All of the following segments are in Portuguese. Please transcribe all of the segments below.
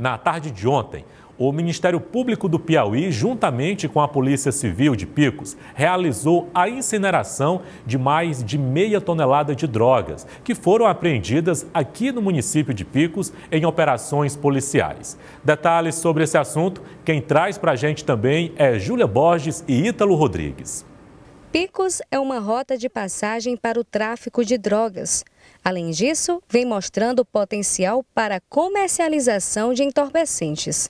Na tarde de ontem, o Ministério Público do Piauí, juntamente com a Polícia Civil de Picos, realizou a incineração de mais de meia tonelada de drogas que foram apreendidas aqui no município de Picos em operações policiais. Detalhes sobre esse assunto, quem traz para a gente também é Júlia Borges e Ítalo Rodrigues. Picos é uma rota de passagem para o tráfico de drogas. Além disso, vem mostrando o potencial para a comercialização de entorpecentes.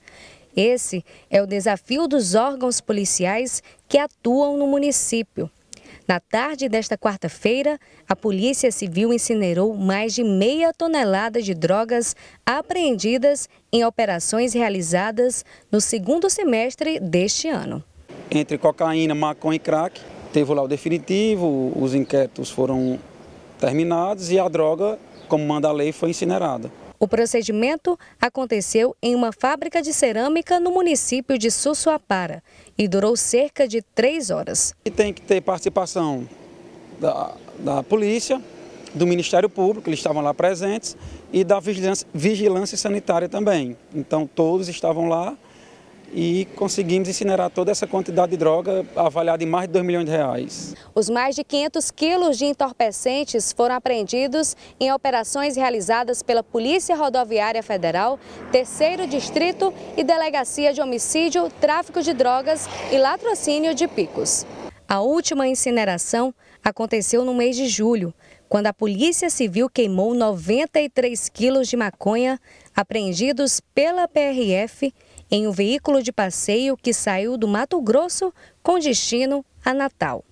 Esse é o desafio dos órgãos policiais que atuam no município. Na tarde desta quarta-feira, a Polícia Civil incinerou mais de meia tonelada de drogas apreendidas em operações realizadas no segundo semestre deste ano. Entre cocaína, maconha e crack, teve o laudo definitivo, os inquéritos foram terminados e a droga, como manda a lei, foi incinerada. O procedimento aconteceu em uma fábrica de cerâmica no município de Sussuapara e durou cerca de três horas. E tem que ter participação da, da polícia, do Ministério Público, eles estavam lá presentes, e da vigilância, vigilância sanitária também. Então todos estavam lá e conseguimos incinerar toda essa quantidade de droga avaliada em mais de 2 milhões de reais. Os mais de 500 quilos de entorpecentes foram apreendidos em operações realizadas pela Polícia Rodoviária Federal, Terceiro Distrito e Delegacia de Homicídio, Tráfico de Drogas e Latrocínio de Picos. A última incineração aconteceu no mês de julho, quando a Polícia Civil queimou 93 quilos de maconha apreendidos pela PRF em um veículo de passeio que saiu do Mato Grosso com destino a Natal.